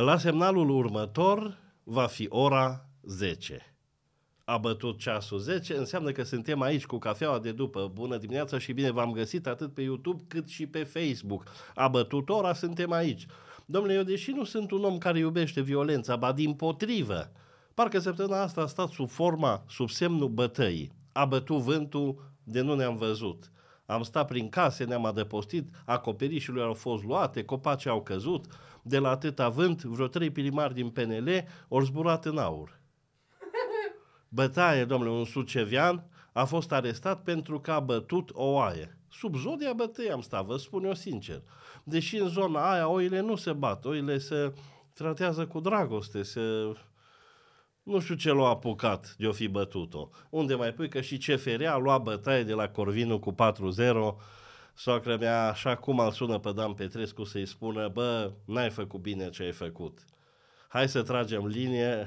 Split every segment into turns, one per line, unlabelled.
La semnalul următor va fi ora 10. A bătut ceasul 10, înseamnă că suntem aici cu cafeaua de după. Bună dimineața și bine v-am găsit atât pe YouTube cât și pe Facebook. A bătut ora, suntem aici. Domnule, eu deși nu sunt un om care iubește violența, ba din potrivă, parcă săptămâna asta a stat sub forma, sub semnul bătăii. A bătut vântul de nu ne-am văzut. Am stat prin case, ne-am adăpostit, acoperișurile au fost luate, copacii au căzut. De la atât vânt, vreo trei primari din PNL au zburat în aur. Bătaie, domnule, un sucevian a fost arestat pentru că a bătut o oaie. Sub zodia bătăi am stat, vă spun eu sincer. Deși în zona aia oile nu se bat, oile se tratează cu dragoste, se nu știu ce l-a apucat de-o fi bătut-o. Unde mai pui că și CFR a luat bătaie de la Corvinu cu 4-0, soacră mea așa cum îl sună pe Dan Petrescu să-i spună, bă, n-ai făcut bine ce ai făcut. Hai să tragem linie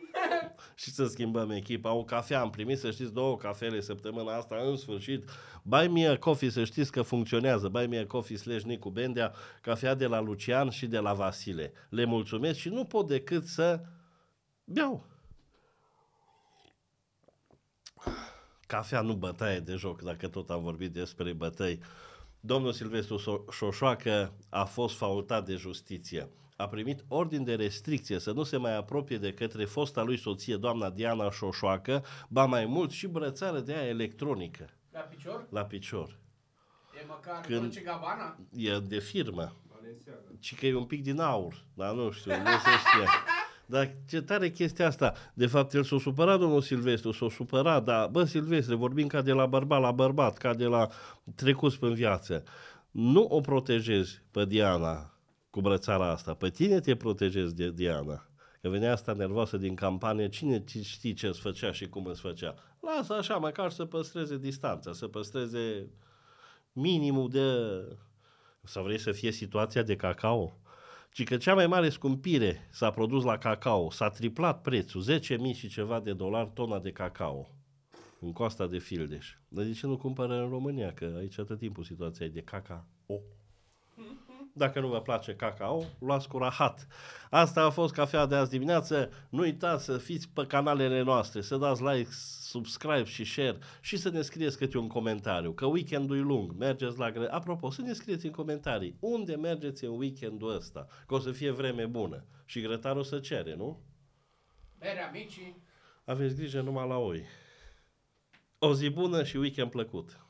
și să schimbăm echipa. O cafea am primit, să știți, două cafele săptămâna asta, în sfârșit. Bai mie Coffee, să știți că funcționează. Bai mie Coffee slash Nicu Bendea, cafea de la Lucian și de la Vasile. Le mulțumesc și nu pot decât să Beau. Cafea nu bătaie de joc, dacă tot am vorbit despre bătăi. Domnul Silvestru Șoșoacă a fost faultat de justiție. A primit ordin de restricție să nu se mai apropie de către fosta lui soție, doamna Diana Șoșoacă, ba mai mult și brățară de aia electronică. La picior? La picior. E măcar Când Dolce Gabbana? E de firmă. Valențiană. Ci că e un pic din aur, dar nu știu, nu se știe. Dar ce tare chestia asta. De fapt, el s-a supărat domnul Silvestru, s-a supărat, dar bă, Silvestre, vorbim ca de la bărbat la bărbat, ca de la trecut în viață. Nu o protejezi pe Diana cu brățara asta, pe tine te protejezi de Diana. Că venea asta nervoasă din campanie, cine știi ce îți făcea și cum îți făcea. Lasă așa, măcar să păstreze distanța, să păstreze minimul de... Sau vrei să fie situația de cacao? ci că cea mai mare scumpire s-a produs la cacao, s-a triplat prețul, 10.000 și ceva de dolari tona de cacao în coasta de Fildeș. Dar de ce nu cumpără în România? Că aici atât timpul situația e de cacao. Dacă nu vă place cacao, luați cu rahat. Asta a fost cafea de azi dimineață. Nu uitați să fiți pe canalele noastre, să dați like, subscribe și share și să ne scrieți câte un comentariu. Că weekendul e lung, mergeți la greu. Apropo, să ne scrieți în comentarii unde mergeți în weekendul ăsta, că o să fie vreme bună. Și grătarul să cere, nu? Bere, amicii! Aveți grijă numai la oi. O zi bună și weekend plăcut!